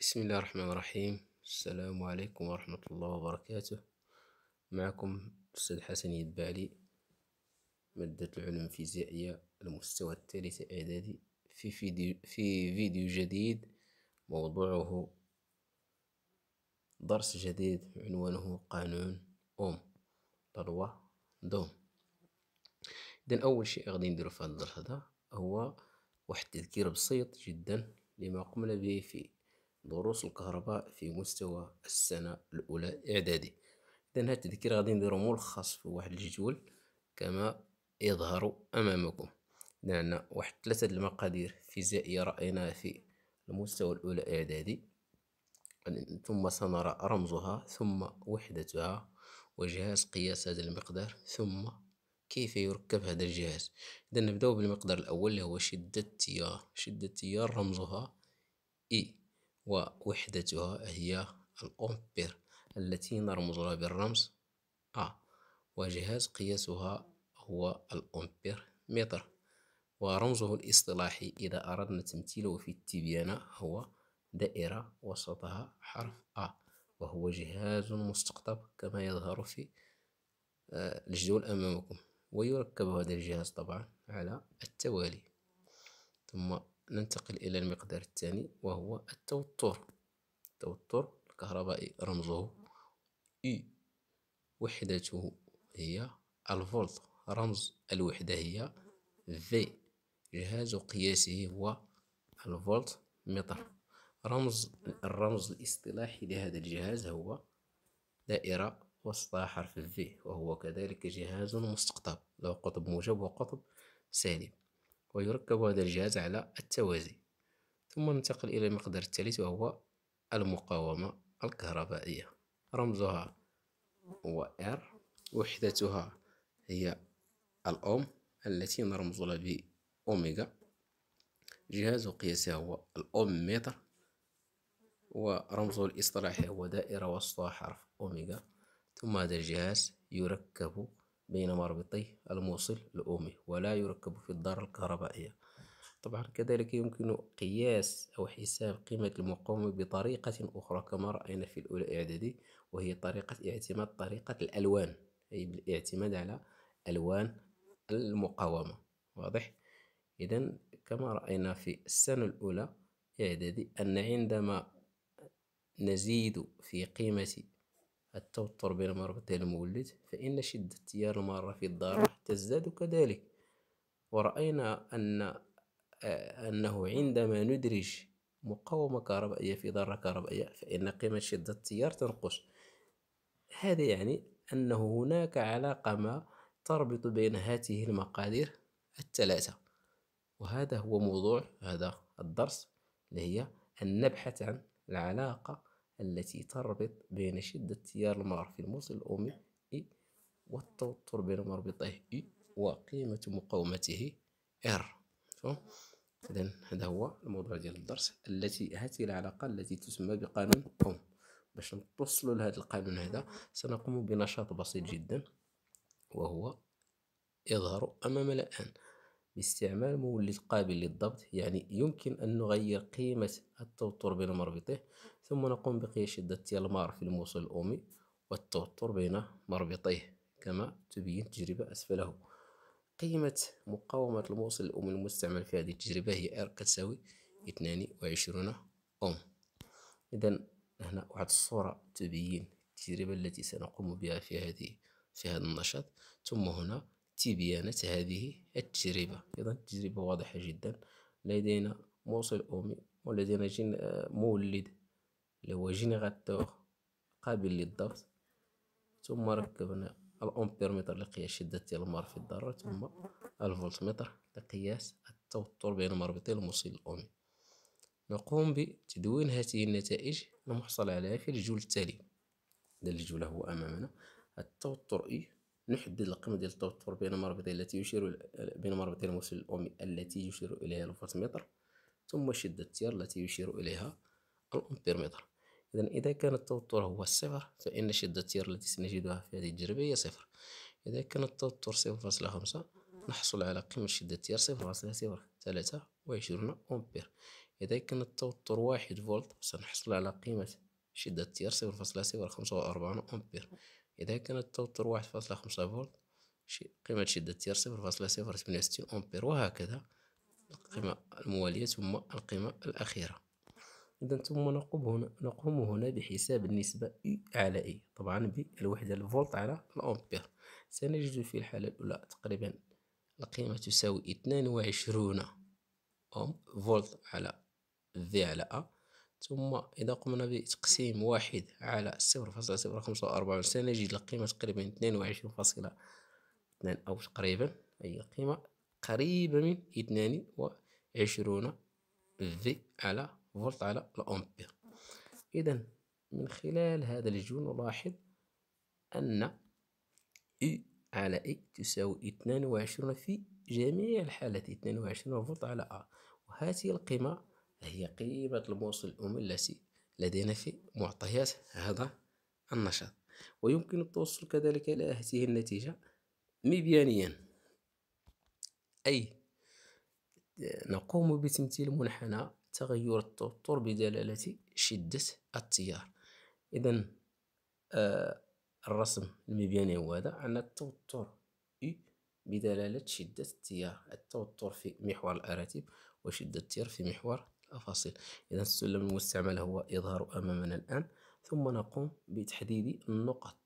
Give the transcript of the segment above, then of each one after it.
بسم الله الرحمن الرحيم السلام عليكم ورحمة الله وبركاته معكم أستاذ حسن يدبالي مادة العلوم الفيزيائية المستوى الثالث إعدادي في فيديو, في فيديو جديد موضوعه درس جديد عنوانه قانون أوم لوا دوم إذن أول شيء غادي نديرو في هذا الدرس هذا هو واحد التذكير بسيط جدا لما قمنا به في دروس الكهرباء في مستوى السنة الأولى إعدادي إذا هاد التذكير غادي نديرو ملخص في واحد الجدول كما يظهر أمامكم لان عندنا واحد ثلاثة المقادير فيزيائية رأيناها في المستوى الأولى إعدادي ثم سنرى رمزها ثم وحدتها وجهاز قياس هذا المقدار ثم كيف يركب هذا الجهاز إذا نبدأ بالمقدار الأول اللي هو شدة التيار شدة التيار رمزها إي e. ووحدتها هي الأمبير التي نرمز لها بالرمز أ وجهاز قياسها هو الأمبير متر ورمزه الاصطلاحي إذا أردنا تمثيله في التبيانة هو دائرة وسطها حرف أ وهو جهاز مستقطب كما يظهر في آه، الجدول أمامكم ويركب هذا الجهاز طبعا على التوالي ثم ننتقل إلى المقدار الثاني وهو التوتر التوتر الكهربائي رمزه إي e، وحدته هي الفولت رمز الوحدة هي في جهاز قياسه هو الفولت متر رمز الرمز الاصطلاحي لهذا الجهاز هو دائرة وسطها حرف في وهو كذلك جهاز مستقطب له قطب موجب وقطب سالب ويركب هذا الجهاز على التوازي ثم ننتقل إلى المقدار الثالث وهو المقاومة الكهربائية رمزها هو R وحدتها هي الأوم التي نرمز لها بأوميغا جهاز قياسه هو الأوم متر ورمزه الاصطلاحي هو دائرة وسطها حرف أوميغا ثم هذا الجهاز يركب بين مربطي الموصل الأمي ولا يركب في الدار الكهربائية طبعا كذلك يمكن قياس أو حساب قيمة المقاومة بطريقة أخرى كما رأينا في الأولى إعدادي وهي طريقة اعتماد طريقة الألوان أي بالاعتماد على ألوان المقاومة واضح إذا كما رأينا في السنة الأولى إعدادي أن عندما نزيد في قيمة التوتر بين مرتين المولد فإن شدة تيار المارة في الدار تزداد كذلك ورأينا أن آه، أنه عندما ندرج مقاومة كهربائية في ذرة كهربائية فإن قيمة شدة التيار تنقص هذا يعني أنه هناك علاقة ما تربط بين هذه المقادير الثلاثة وهذا هو موضوع هذا الدرس اللي هي أن نبحث عن العلاقة التي تربط بين شدة تيار المار في الموصل الأمي إي والتوتر بين مربطه إي وقيمة مقاومته إر إذا هذا هو الموضوع ديال الدرس التي هاته العلاقة التي تسمى بقانون أوم باش نتوصلوا لهذا القانون هذا سنقوم بنشاط بسيط جدا وهو يظهر أمام الآن باستعمال مولد قابل للضبط يعني يمكن أن نغير قيمة التوتر بين مربطيه ثم نقوم بقياس شدة المار في الموصل الأمي والتوتر بين مربطيه كما تبين التجربة أسفله قيمة مقاومة الموصل الأمي المستعمل في هذه التجربة هي R كتساوي 22 أوم إذا هنا واحد الصورة تبين التجربة التي سنقوم بها في هذه في هذا النشاط ثم هنا تبيانة هذه التجربة إذا التجربة واضحة جدا لدينا موصل أمي ولدينا جين آه، مولد اللي هو جينيراتور قابل للضغط ثم ركبنا الأمبيرمتر لقياس شدة المار في الذرة ثم الفولتمتر لقياس التوتر بين مربطي الموصل الأمي نقوم بتدوين هذه النتائج نحصل عليها في الجول التالي الجول هو أمامنا التوتر إي نحدد القيمة ديال التوتر بين مربطي التي يشير بين مربطي الموصل الأمي التي يشير إليها الفولتمتر ثم شدة التيار التي يشير إليها الأمبيرمتر إذا إذا كان التوتر هو صفر فإن شدة التيار التي سنجدها في هذه التجربة هي صفر إذا كان التوتر صفر فاصلة خمسة نحصل على قيمة شدة التيار صفر فاصلة صفر ثلاثة وعشرون أمبير إذا كان التوتر واحد فولت سنحصل على قيمة شدة التيار صفر فاصلة صفر خمسة وأربعون أمبير إذا كان التوتر واحد فاصلة خمسة فولت قيمة شدة تيار صفر فاصلة صفر ثمانية وستين أمبير وهكذا القيمة الموالية ثم القيمة الأخيرة إذا ثم نقوم هنا نقوم هنا بحساب النسبة إي على إي طبعا بالوحدة الفولت على الأمبير سنجد في الحالة الأولى تقريبا القيمة تساوي اثنان وعشرون أم فولت على ذي على أ ثم إذا قمنا بتقسيم واحد على صفر فاصلة صفر خمسة وأربعون سنجد القيمة تقريبا اثنين وعشرين فاصلة اثنان أو تقريبا أي قيمة قريبة من اثنان وعشرون في على فولت على الأمبير إذا من خلال هذا الجون نلاحظ أن إي e على إي e تساوي اثنان وعشرون في جميع الحالات اثنان وعشرون فولت على أ وهذه القيمة هي قيمة الموصل الأم التي لدينا في معطيات هذا النشاط ويمكن التوصل كذلك إلى هذه النتيجة مبيانيا أي نقوم بتمثيل منحنى تغير التوتر بدلالة شدة التيار إذا آه الرسم المبياني هو هذا أن التوتر إي بدلالة شدة التيار التوتر في محور الأراتيب وشدة التيار في محور التفاصيل إذا السلم المستعمل هو يظهر أمامنا الآن ثم نقوم بتحديد النقط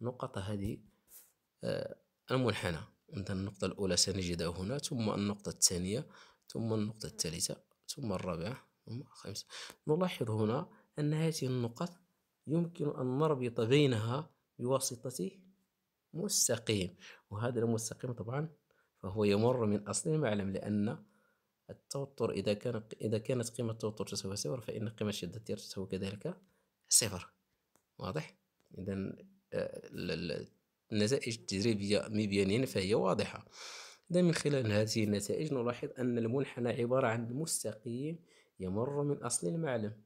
نقط هذه آه، المنحنى عندنا النقطة الأولى سنجدها هنا ثم النقطة الثانية ثم النقطة الثالثة ثم الرابعة ثم الخامسة نلاحظ هنا أن هذه النقط يمكن أن نربط بينها بواسطة مستقيم وهذا المستقيم طبعا فهو يمر من أصل المعلم لأن التوتر إذا كان إذا كانت قيمة التوتر تساوي صفر فإن قيمة شدة التيار تساوي كذلك صفر واضح إذا آه، النتائج التجريبية مبيانيا فهي واضحة إذا من خلال هذه النتائج نلاحظ أن المنحنى عبارة عن مستقيم يمر من أصل المعلم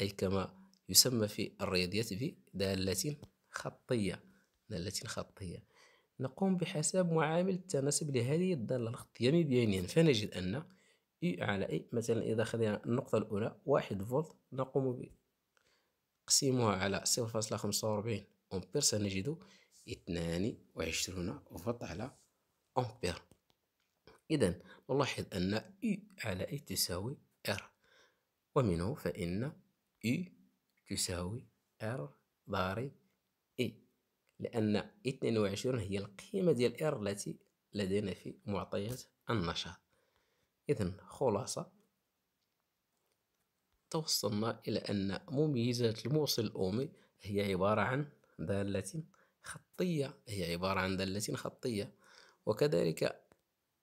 أي كما يسمى في الرياضيات بدالة خطية دالة خطية نقوم بحساب معامل التناسب لهذه الدالة الخطية مبيانيا فنجد أن U على I مثلا إذا خذنا النقطة الأولى واحد فولت نقوم بقسيمها على صفر فاصلة خمسة وأربعين أمبير سنجد اثنان وعشرون فولت على أمبير إذا نلاحظ أن U على I تساوي R ومنه فإن U تساوي R ضارب I لأن اثنان وعشرون هي القيمة ديال R التي لدينا في معطيات النشاط إذا خلاصة توصلنا إلى أن مميزات الموصل الأمي هي عبارة عن دالة خطية هي عبارة عن دالة خطية وكذلك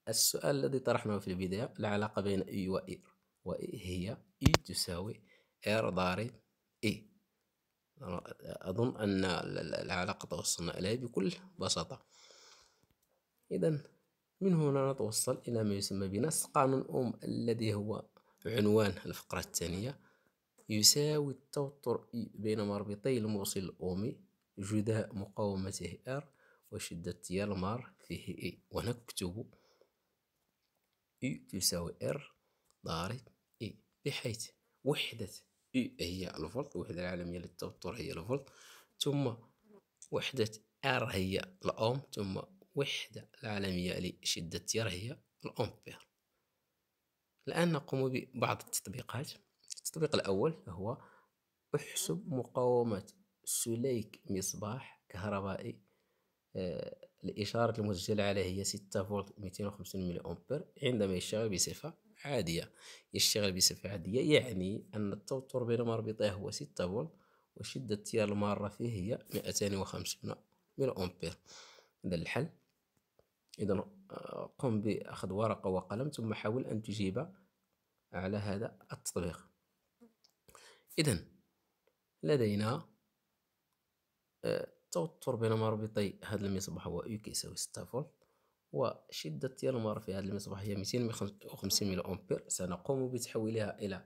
السؤال الذي طرحناه في البداية العلاقة بين إي e وإي e. وإي e هي إي تساوي إر ضارب إي أظن أن العلاقة توصلنا إليها بكل بساطة إذا من هنا نتوصل إلى ما يسمى بنص قانون أوم الذي هو عنوان الفقرة الثانية يساوي التوتر إي بين مربطي الموصل الأومي جداء مقاومته ار وشدة يلمر فيه اي ونكتب اي e تساوي ار ضارب اي بحيث وحدة اي e هي الفولت وحدة العالمية للتوتر هي الفولت ثم وحدة ار هي الاوم ثم الوحدة العالمية لشدة التيار هي الأمبير الآن نقوم ببعض التطبيقات التطبيق الأول هو احسب مقاومة سليك مصباح كهربائي آه، الإشارة المسجلة عليه هي 6 فولت 250 ملي أمبير عندما يشتغل بصفة عادية يشتغل بصفة عادية يعني أن التوتر بين مربطيه هو 6 فولت وشدة التيار المارة فيه هي 250 ملي أمبير إذا الحل إذا آه، قم بأخذ ورقة وقلم ثم حاول أن تجيب على هذا التطبيق إذا لدينا آه، توتر بين مربطي هذا المصباح هو U كيساوي 6 فولت وشدة النمر في هذا المصباح هي 250 ميلي أمبير سنقوم بتحويلها إلى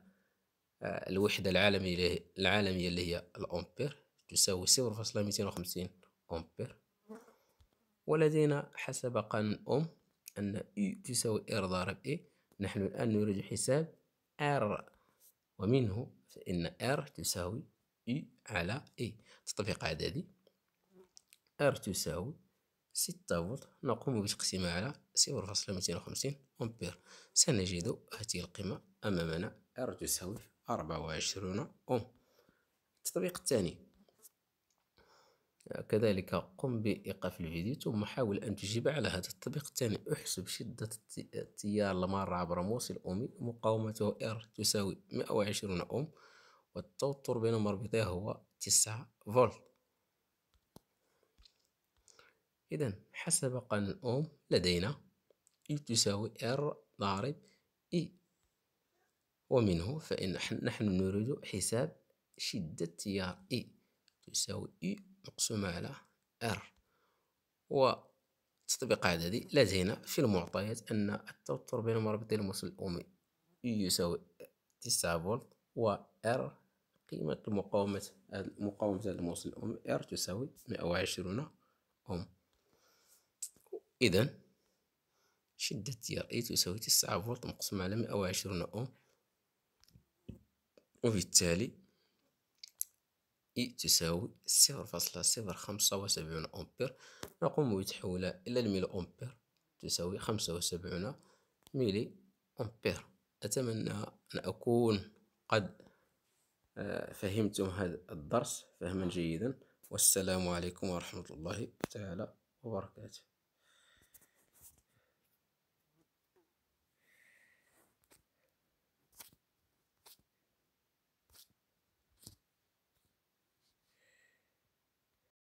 آه، الوحدة العالمية العالمية اللي هي الأمبير تساوي 0.250 أمبير ولدينا حسب قانون أم أن إي تساوي إر ضارب إي نحن الآن نريد حساب إر ومنه فإن إر تساوي إي على إي تطبيق عددي إر تساوي ستة فولت نقوم بتقسيمها على فاصلة وخمسين أمبير سنجد هذه القيمة أمامنا إر تساوي أربعة وعشرون أم التطبيق الثاني كذلك قم بإيقاف الفيديو ثم حاول أن تجيب على هذا التطبيق الثاني احسب شدة التيار المارة عبر موصل أومي مقاومته R تساوي 120 أوم والتوتر بين مربطيه هو 9 فولت إذا حسب قانون أوم لدينا E تساوي R ضارب E ومنه فإن نحن نريد حساب شدة تيار E تساوي E مقسومة على R تطبيق عددي لدينا في المعطيات أن التوتر بين مربطي الموصل الأمي يساوي تسعة فولت و R قيمة مقاومة المقاومة الموصل الأمي R تساوي مئة وعشرون أوم إذا شدة تيار اي e تساوي تسعة فولت مقسومة على مئة وعشرون أوم وبالتالي إي تساوي صفر فاصلة صفر خمسة وسبعون أمبير نقوم بتحويلها إلى الميلي أمبير تساوي خمسة وسبعون ميلي أمبير أتمنى أن أكون قد آه، فهمتم هذا الدرس فهما جيدا والسلام عليكم ورحمة الله تعالى وبركاته